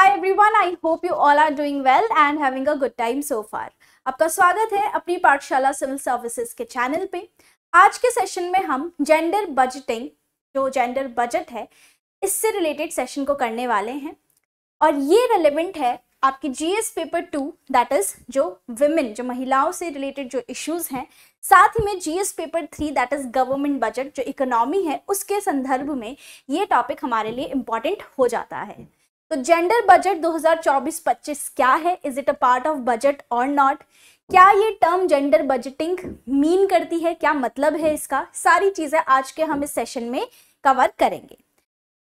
Hi everyone, I hope you all are doing well and having a good time so far आपका स्वागत है अपनी पाठशाला civil services के चैनल पे आज के सेशन में हम जेंडर बजटिंग जो जेंडर बजट है इससे रिलेटेड सेशन को करने वाले हैं और ये रिलेवेंट है आपकी GS paper two that is जो विमेन जो महिलाओं से रिलेटेड जो इश्यूज हैं साथ ही में GS paper three that is government budget जो इकोनॉमी है उसके संदर्भ में ये टॉपिक हमारे लिए इम्पॉर्टेंट हो जाता है तो जेंडर बजट 2024-25 क्या है is it a part of budget और नॉट क्या ये टर्म जेंडर बजटिंग मीन करती है क्या मतलब है इसका सारी चीजें आज के हम इस सेशन में कवर करेंगे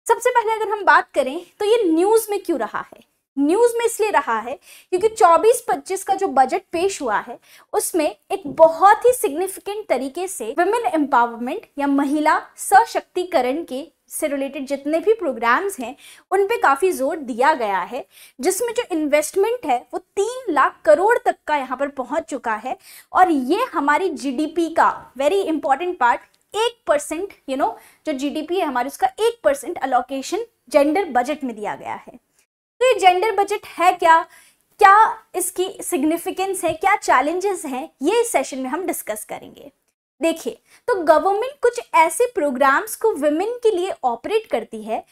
सबसे पहले अगर हम बात करें तो ये न्यूज में क्यों रहा है न्यूज में इसलिए रहा है क्योंकि 24-25 का जो बजट पेश हुआ है उसमें एक बहुत ही सिग्निफिकेंट तरीके से वुमेन एम्पावरमेंट या महिला सशक्तिकरण के से रिलेटेड जितने भी प्रोग्राम्स हैं उन पे काफ़ी जोर दिया गया है जिसमें जो इन्वेस्टमेंट है वो तीन लाख करोड़ तक का यहाँ पर पहुँच चुका है और ये हमारी जीडीपी का वेरी इंपॉर्टेंट पार्ट एक परसेंट यू नो जो जीडीपी है हमारे उसका एक परसेंट अलोकेशन जेंडर बजट में दिया गया है तो ये जेंडर बजट है क्या क्या इसकी सिग्निफिकेंस है क्या चैलेंजेस हैं ये इस सेशन में हम डिस्कस करेंगे देखिए तो गवर्नमेंट कुछ ऐसे प्रोग्राम्स को विमेन के लिए ऑपरेट करती है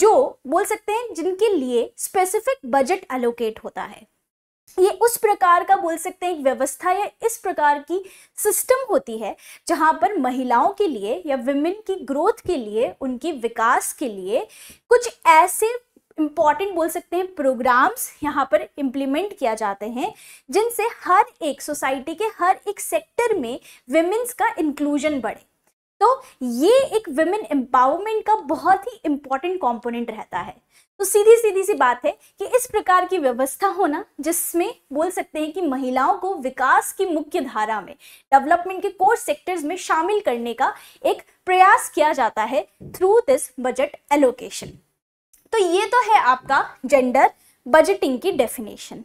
जो बोल सकते हैं जिनके लिए स्पेसिफिक बजट अलोकेट होता है ये उस प्रकार का बोल सकते हैं एक व्यवस्था या इस प्रकार की सिस्टम होती है जहाँ पर महिलाओं के लिए या विमेन की ग्रोथ के लिए उनकी विकास के लिए कुछ ऐसे इम्पॉर्टेंट बोल सकते हैं प्रोग्राम्स यहाँ पर इम्प्लीमेंट किया जाते हैं जिनसे हर एक सोसाइटी के हर एक सेक्टर में वेमेंस का इंक्लूजन बढ़े तो ये एक वेमेन एम्पावरमेंट का बहुत ही इम्पॉर्टेंट कॉम्पोनेंट रहता है तो सीधी सीधी सी बात है कि इस प्रकार की व्यवस्था होना जिसमें बोल सकते हैं कि महिलाओं को विकास की मुख्य धारा में डेवलपमेंट के कोर सेक्टर्स में शामिल करने का एक प्रयास किया जाता है थ्रू दिस बजट एलोकेशन तो ये तो है आपका जेंडर बजटिंग की डेफिनेशन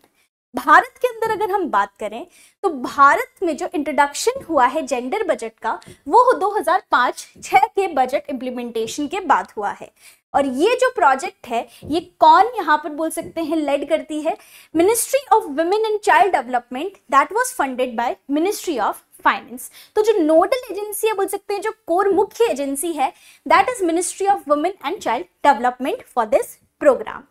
भारत के अंदर अगर हम बात करें तो भारत में जो इंट्रोडक्शन हुआ है जेंडर बजट का वो 2005 हजार के बजट इम्प्लीमेंटेशन के बाद हुआ है और ये जो प्रोजेक्ट है ये कौन यहाँ पर बोल सकते हैं लेड करती है ministry of women and child development that was funded by ministry of finance तो जो नोडल एजेंसी है बोल सकते हैं जो कोर मुख्य एजेंसी है that is ministry of women and child development for this program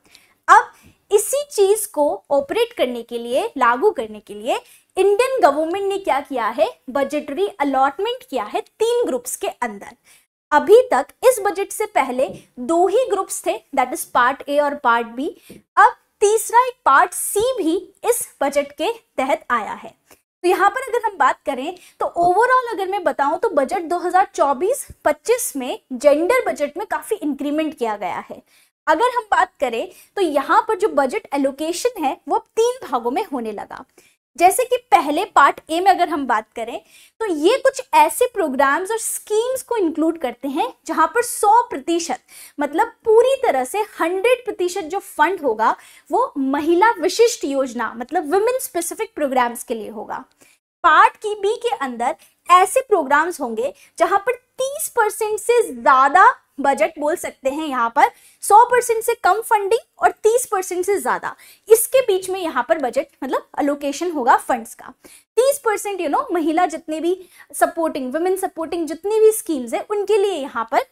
अब इसी चीज को ऑपरेट करने के लिए लागू करने के लिए इंडियन गवर्नमेंट ने क्या किया है बजटरी अलॉटमेंट किया है तीन ग्रुप्स के अंदर अभी तक इस बजट से पहले दो ही ग्रुप्स थे दैट इज पार्ट ए और पार्ट बी अब तीसरा एक पार्ट सी भी इस बजट के तहत आया है तो यहाँ पर अगर हम बात करें तो ओवरऑल अगर मैं बताऊं तो बजट 2024-25 में जेंडर बजट में काफ़ी इंक्रीमेंट किया गया है अगर हम बात करें तो यहाँ पर जो बजट एलोकेशन है वो अब तीन भागों में होने लगा जैसे कि पहले पार्ट ए में अगर हम बात करें तो ये कुछ ऐसे प्रोग्राम्स और स्कीम्स को इंक्लूड करते हैं जहां पर 100 प्रतिशत मतलब पूरी तरह से 100 प्रतिशत जो फंड होगा वो महिला विशिष्ट योजना मतलब वुमेन स्पेसिफिक प्रोग्राम्स के लिए होगा पार्ट की बी के अंदर ऐसे प्रोग्राम्स होंगे जहां पर 30 परसेंट से ज़्यादा बजट बोल सकते हैं यहाँ पर 100 परसेंट से कम फंडिंग और 30 परसेंट से ज़्यादा इसके बीच में यहाँ पर बजट मतलब अलोकेशन होगा फंड्स का 30 परसेंट यू नो महिला जितने भी सपोर्टिंग वुमेन सपोर्टिंग जितनी भी स्कीम्स है उनके लिए यहाँ पर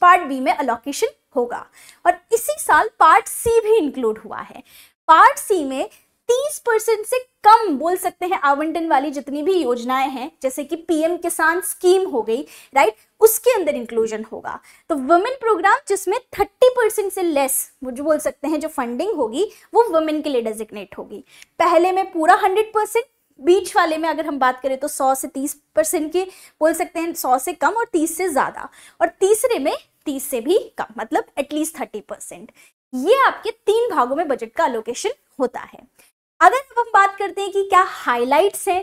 पार्ट बी में अलोकेशन होगा और इसी साल पार्ट सी भी इंक्लूड हुआ है पार्ट सी में 30 परसेंट से कम बोल सकते हैं आवंटन वाली जितनी भी योजनाएं हैं जैसे कि पीएम किसान स्कीम हो गई राइट उसके अंदर इंक्लूजन होगा तो वुमेन प्रोग्राम जिसमें 30 परसेंट से लेस वो जो बोल सकते हैं जो फंडिंग होगी वो वुमेन के लिए डेजिग्नेट होगी पहले में पूरा हंड्रेड बीच वाले में अगर हम बात करें तो 100 से 30 परसेंट के बोल सकते हैं 100 से कम और 30 से ज़्यादा और तीसरे में 30 से भी कम मतलब एटलीस्ट 30 परसेंट ये आपके तीन भागों में बजट का अलोकेशन होता है अगर अब हम बात करते हैं कि क्या हाईलाइट्स हैं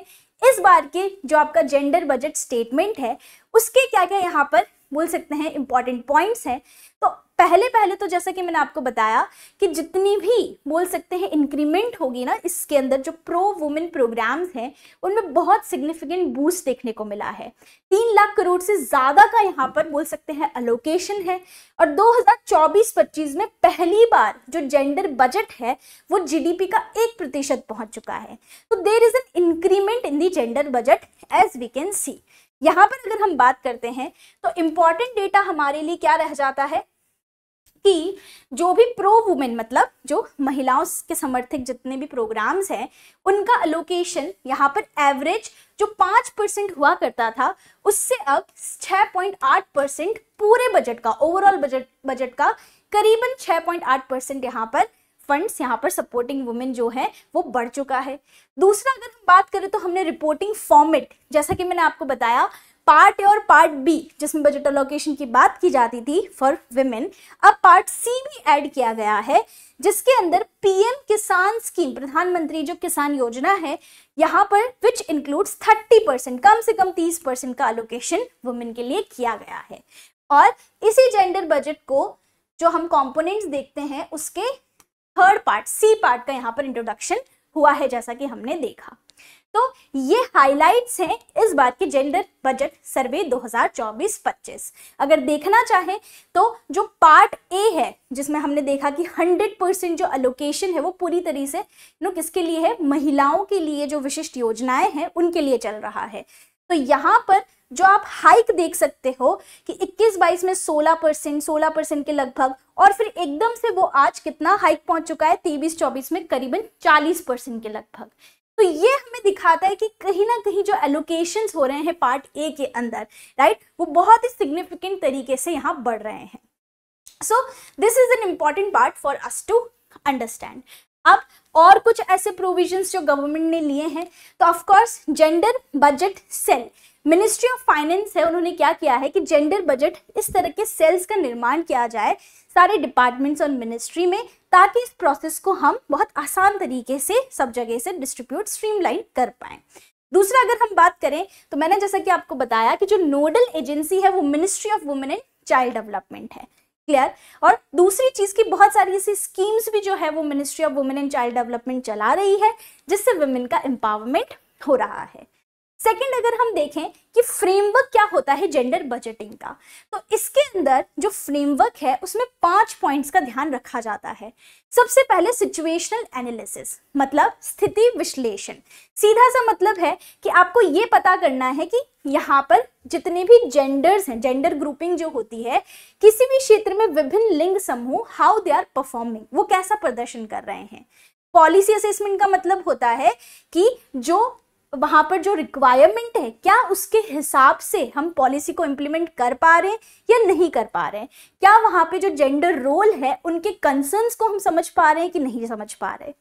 इस बार के जो आपका जेंडर बजट स्टेटमेंट है उसके क्या क्या यहाँ पर बोल सकते हैं इंपॉर्टेंट पॉइंट्स हैं तो पहले पहले तो जैसा कि मैंने आपको बताया कि जितनी भी बोल सकते हैं इंक्रीमेंट होगी ना इसके अंदर जो प्रो वुमेन प्रोग्राम्स हैं उनमें बहुत सिग्निफिकेंट बूस्ट देखने को मिला है तीन लाख करोड़ से ज़्यादा का यहाँ पर बोल सकते हैं अलोकेशन है और 2024-25 में पहली बार जो जेंडर बजट है वो जी का एक प्रतिशत पहुंच चुका है तो there is an increment in the gender budget as we can see यहाँ पर अगर हम बात करते हैं तो इम्पॉर्टेंट डेटा हमारे लिए क्या रह जाता है कि जो भी प्रो वुमेन मतलब जो महिलाओं के समर्थक जितने भी प्रोग्राम्स हैं उनका अलोकेशन यहाँ पर एवरेज जो पाँच परसेंट हुआ करता था उससे अब छः पॉइंट आठ परसेंट पूरे बजट का ओवरऑल बजट बजट का करीबन छः पॉइंट आठ परसेंट यहाँ पर फंड्स यहाँ पर सपोर्टिंग वुमेन जो है वो बढ़ चुका है दूसरा अगर हम बात करें तो हमने रिपोर्टिंग फॉर्मेट जैसा कि मैंने आपको बताया पार्ट ए और पार्ट बी जिसमें बजट अलोकेशन की बात की जाती थी फॉर वेमेन अब पार्ट सी भी ऐड किया गया है जिसके अंदर पीएम किसान स्कीम प्रधानमंत्री जो किसान योजना है यहाँ पर विच इंक्लूड्स 30 परसेंट कम से कम 30 परसेंट का अलोकेशन वुमेन के लिए किया गया है और इसी जेंडर बजट को जो हम कॉम्पोनेंट्स देखते हैं उसके थर्ड पार्ट सी पार्ट का यहाँ पर इंट्रोडक्शन हुआ है जैसा कि हमने देखा तो ये हाइलाइट्स हैं इस बार के जेंडर बजट सर्वे 2024-25 अगर देखना चाहे तो जो पार्ट ए है जिसमें हमने देखा कि 100 परसेंट जो अलोकेशन है वो पूरी तरीके से नो किसके लिए है महिलाओं के लिए जो विशिष्ट योजनाएं हैं उनके लिए चल रहा है तो यहाँ पर जो आप हाइक देख सकते हो कि 21 बाईस में 16 परसेंट सोलह परसेंट के लगभग और फिर एकदम से वो आज कितना हाइक पहुंच चुका है तेईस चौबीस में करीबन 40 परसेंट के लगभग तो ये हमें दिखाता है कि कहीं ना कहीं जो एलोकेशन हो रहे हैं पार्ट ए के अंदर राइट वो बहुत ही सिग्निफिकेंट तरीके से यहाँ बढ़ रहे हैं so this is an important part for us to understand अब और कुछ ऐसे प्रोविजंस जो गवर्नमेंट ने लिए हैं तो of course gender budget cell ministry of finance है उन्होंने क्या किया है कि जेंडर बजट इस तरह के सेल्स का निर्माण किया जाए सारे डिपार्टमेंट्स और मिनिस्ट्री में ताकि इस प्रोसेस को हम बहुत आसान तरीके से सब जगह से डिस्ट्रीब्यूट स्ट्रीमलाइन कर पाए दूसरा अगर हम बात करें तो मैंने जैसा कि आपको बताया कि जो नोडल एजेंसी है वो ministry of women and child development है क्लियर और दूसरी चीज की बहुत सारी ऐसी स्कीम्स भी जो है वो ministry of women and child development चला रही है जिससे वुमेन का एम्पावरमेंट हो रहा है सेकंड अगर हम देखें कि फ्रेमवर्क क्या होता है जेंडर बजटिंग का तो इसके अंदर जो फ्रेमवर्क है उसमें पांच पॉइंट्स का ध्यान रखा जाता है सबसे पहले सिचुएशनल एनालिसिस मतलब स्थिति विश्लेषण सीधा सा मतलब है कि आपको ये पता करना है कि यहाँ पर जितने भी जेंडर्स हैं जेंडर ग्रुपिंग जो होती है किसी भी क्षेत्र में विभिन्न लिंग समूह हाउ दे आर परफॉर्मिंग वो कैसा प्रदर्शन कर रहे हैं पॉलिसी असेसमेंट का मतलब होता है कि जो वहाँ पर जो रिक्वायरमेंट है क्या उसके हिसाब से हम पॉलिसी को इम्प्लीमेंट कर पा रहे हैं या नहीं कर पा रहे हैं क्या वहाँ पे जो जेंडर रोल है उनके कंसर्न्स को हम समझ पा रहे हैं कि नहीं समझ पा रहे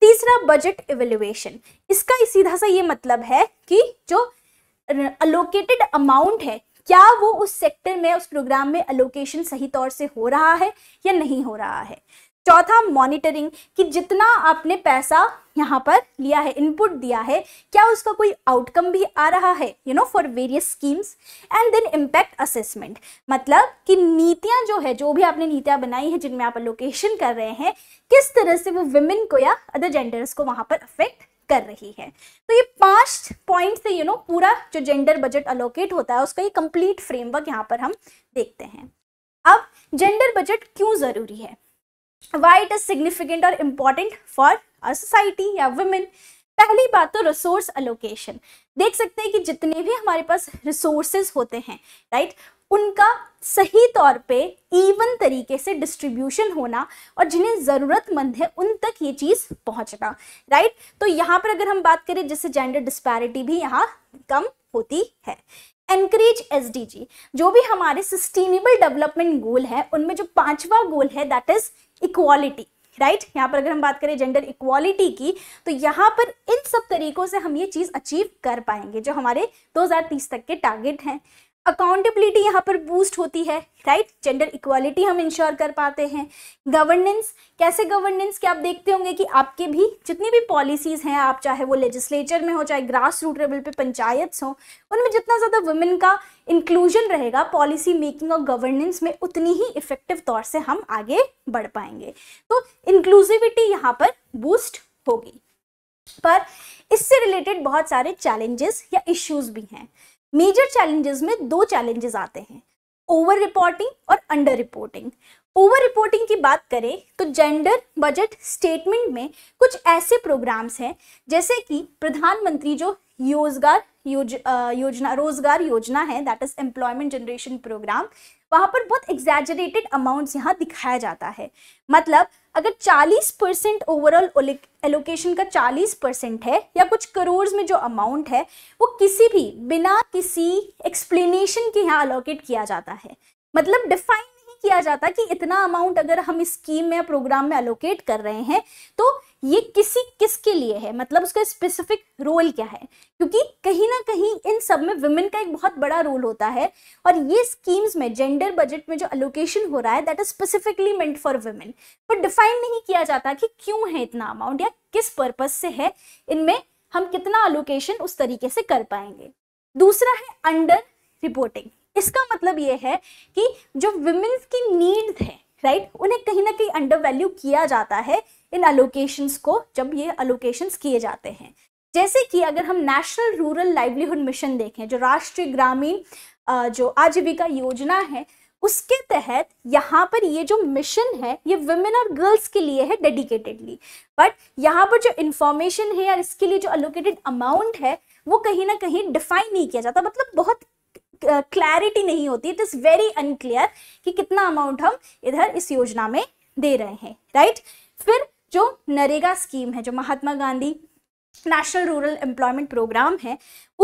तीसरा बजट इवेल्युएशन इसका सीधा सा ये मतलब है कि जो अलोकेटेड अमाउंट है क्या वो उस सेक्टर में उस प्रोग्राम में अलोकेशन सही तौर से हो रहा है या नहीं हो रहा है चौथा मॉनिटरिंग कि जितना आपने पैसा यहाँ पर लिया है इनपुट दिया है क्या उसका कोई आउटकम भी आ रहा है you know for various schemes and then impact assessment मतलब कि नीतियाँ जो है जो भी आपने नीतियाँ बनाई हैं जिनमें आप लोकेशन कर रहे हैं किस तरह से वो विमेन को या अदर जेंडर्स को वहाँ पर अफेक्ट कर रही है तो ये पांच पॉइंट से यू नो पूरा जो जेंडर बजट अलोकेट होता है उसका ये कंप्लीट फ्रेमवर्क यहाँ पर हम देखते हैं अब जेंडर बजट क्यों ज़रूरी है वाई इट इज सिग्निफिकेंट और इम्पॉर्टेंट फॉर आर सोसाइटी या वुमेन पहली बात तो रिसोर्स अलोकेशन देख सकते हैं कि जितने भी हमारे पास रिसोर्सेज होते हैं राइट उनका सही तौर पे इवन तरीके से डिस्ट्रीब्यूशन होना और जिन्हें ज़रूरतमंद है उन तक ये चीज़ पहुंचना राइट तो यहाँ पर अगर हम बात करें जिससे जेंडर डिस्पैरिटी भी यहाँ कम होती है एनकरेज एस जो भी हमारे सस्टेनेबल डेवलपमेंट गोल है उनमें जो पांचवा गोल है that is equality right right? यहाँ पर अगर हम बात करें जेंडर इक्वालिटी की तो यहाँ पर इन सब तरीकों से हम ये चीज़ अचीव कर पाएंगे जो हमारे 2030 तक के टारगेट हैं अकाउंटेबिलिटी यहाँ पर बूस्ट होती है राइट जेंडर इक्वालिटी हम इंश्योर कर पाते हैं गवर्नेंस कैसे गवर्नेंस क्या आप देखते होंगे कि आपके भी जितनी भी पॉलिसीज़ हैं आप चाहे वो लेजिस्लेचर में हो चाहे ग्रास रूट लेवल पे पंचायत हो उनमें जितना ज़्यादा वुमेन का इंक्लूजन रहेगा पॉलिसी मेकिंग और गवर्नेंस में उतनी ही इफेक्टिव तौर से हम आगे बढ़ पाएंगे तो इंक्लूसिविटी यहाँ पर बूस्ट होगी पर इससे रिलेटेड बहुत सारे चैलेंजेस या इश्यूज भी हैं मेजर चैलेंजेस में दो चैलेंजेस आते हैं ओवर रिपोर्टिंग और अंडर रिपोर्टिंग ओवर रिपोर्टिंग की बात करें तो जेंडर बजट स्टेटमेंट में कुछ ऐसे प्रोग्राम्स हैं जैसे कि प्रधानमंत्री जो योजगार योज, योजना रोजगार योजना है that is employment generation program वहाँ पर बहुत एग्जैजरेटेड अमाउंट्स यहाँ दिखाया जाता है मतलब अगर 40 परसेंट ओवरऑल एलोकेशन का 40 परसेंट है या कुछ करोड़ में जो अमाउंट है वो किसी भी बिना किसी एक्सप्लेनेशन के यहाँ अलोकेट किया जाता है मतलब डिफाइन किया जाता कि इतना अमाउंट अगर हम स्कीम में या प्रोग्राम में अलोकेट कर रहे हैं तो ये किसी किसके लिए है मतलब उसका स्पेसिफिक रोल क्या है क्योंकि कहीं ना कहीं इन सब में वुमेन का एक बहुत बड़ा रोल होता है और ये स्कीम्स में जेंडर बजट में जो अलोकेशन हो रहा है that is specifically meant for women पर डिफाइन नहीं किया जाता कि क्यों है इतना अमाउंट या किस पर्पज से है इनमें हम कितना अलोकेशन उस तरीके से कर पाएंगे दूसरा है अंडर रिपोर्टिंग इसका मतलब ये है कि जो विमेन्स की नीड्स है राइट right? उन्हें कहीं ना कहीं अंडर वैल्यू किया जाता है इन अलोकेशंस को जब ये अलोकेशंस किए जाते हैं जैसे कि अगर हम नेशनल रूरल लाइवलीहुड मिशन देखें जो राष्ट्रीय ग्रामीण जो आजीविका योजना है उसके तहत यहाँ पर ये जो मिशन है ये वुमेन और गर्ल्स के लिए है डेडिकेटेडली बट यहाँ पर जो इंफॉर्मेशन है या इसके लिए जो अलोकेटेड अमाउंट है वो कहीं ना कहीं डिफाइन नहीं किया जाता मतलब बहुत क्लैरिटी नहीं होती इट इज़ वेरी अनक्लियर कि कितना अमाउंट हम इधर इस योजना में दे रहे हैं राइट फिर जो नरेगा स्कीम है जो Mahatma Gandhi national rural employment program है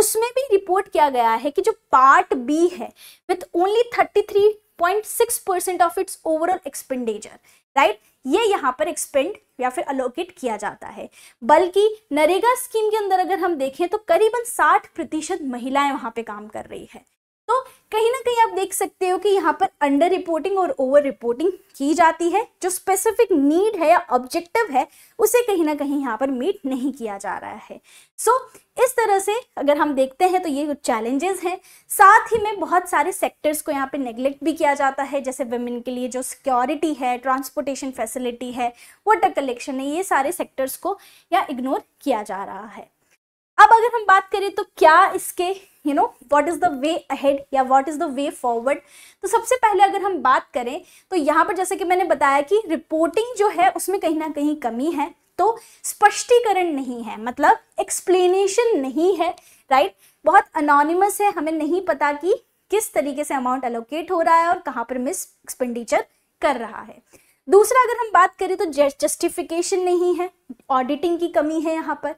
उसमें भी रिपोर्ट किया गया है कि जो पार्ट बी है with only thirty three point six percent of its overall expenditure right ये यहाँ पर एक्सपेंड या फिर अलोकेट किया जाता है बल्कि नरेगा स्कीम के अंदर अगर हम देखें तो करीबन साठ प्रतिशत महिलाएं वहाँ पे काम कर रही है तो कहीं ना कहीं आप देख सकते हो कि यहाँ पर अंडर रिपोर्टिंग और ओवर रिपोर्टिंग की जाती है जो स्पेसिफिक नीड है या ऑब्जेक्टिव है उसे कहीं ना कहीं यहाँ पर मीट नहीं किया जा रहा है सो so, इस तरह से अगर हम देखते हैं तो ये कुछ चैलेंजेस हैं साथ ही में बहुत सारे सेक्टर्स को यहाँ पे नेग्लेक्ट भी किया जाता है जैसे वेमेन के लिए जो सिक्योरिटी है ट्रांसपोर्टेशन फैसिलिटी है वाटर कलेक्शन है ये सारे सेक्टर्स को या इग्नोर किया जा रहा है अब अगर हम बात करें तो क्या इसके you know what is the way ahead या what is the way forward तो सबसे पहले अगर हम बात करें तो यहाँ पर जैसे कि मैंने बताया कि रिपोर्टिंग जो है उसमें कहीं ना कहीं कमी है तो स्पष्टीकरण नहीं है मतलब एक्सप्लेनेशन नहीं है राइट बहुत अनोनिमस है हमें नहीं पता कि किस तरीके से अमाउंट एलोकेट हो रहा है और कहाँ पर मिस एक्सपेंडिचर कर रहा है दूसरा अगर हम बात करें तो जस्टिफिकेशन नहीं है ऑडिटिंग की कमी है यहाँ पर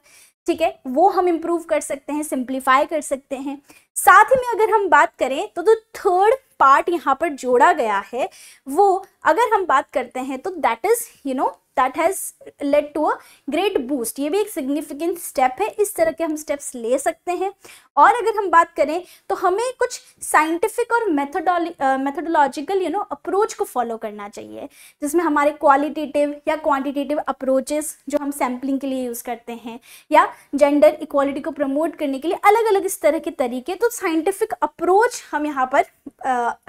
ठीक है वो हम इम्प्रूव कर सकते हैं सिंप्लीफाई कर सकते हैं साथ ही में अगर हम बात करें तो जो थर्ड पार्ट यहाँ पर जोड़ा गया है वो अगर हम बात करते हैं तो that is you know that has led to a great boost ये भी एक सिग्निफिकेंट स्टेप है इस तरह के हम स्टेप्स ले सकते हैं और अगर हम बात करें तो हमें कुछ साइंटिफिक और मेथडोलॉजिकल यू नो अप्रोच को फॉलो करना चाहिए जिसमें हमारे क्वालिटेटिव या क्वान्टिटेटिव अप्रोचेस जो हम सैम्पलिंग के लिए यूज़ करते हैं या जेंडर इक्वालिटी को प्रमोट करने के लिए अलग अलग इस तरह के तरीके तो साइंटिफिक अप्रोच हम यहाँ पर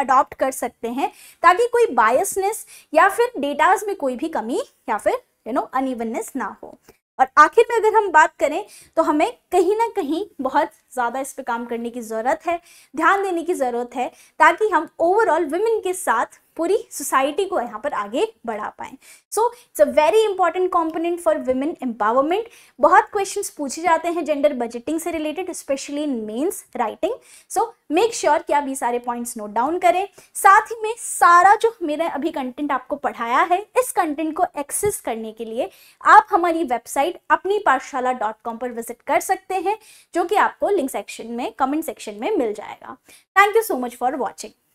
अडॉप्ट कर सकते हैं ताकि कोई बायसनेस या फिर डेटाज में कोई भी कमी या या फिर यू नो अनइवननेस ना हो और आखिर में अगर हम बात करें तो हमें कहीं ना कहीं बहुत ज़्यादा इस पर काम करने की ज़रूरत है ध्यान देने की ज़रूरत है ताकि हम ओवरऑल वुमेन के साथ पूरी सोसाइटी को यहाँ पर आगे बढ़ा पाए so it's a very important component for women empowerment बहुत क्वेश्चन पूछे जाते हैं जेंडर बजटिंग से related specially in mains writing so make sure कि आप ये सारे पॉइंट्स नोट डाउन करें साथ ही में सारा जो मेरे अभी कंटेंट आपको पढ़ाया है इस कंटेंट को एक्सेस करने के लिए आप हमारी वेबसाइट अपनी पाठशाला डॉट कॉम पर विजिट कर सकते हैं जो कि आपको लिंक सेक्शन में कमेंट सेक्शन में मिल जाएगा thank you so much for watching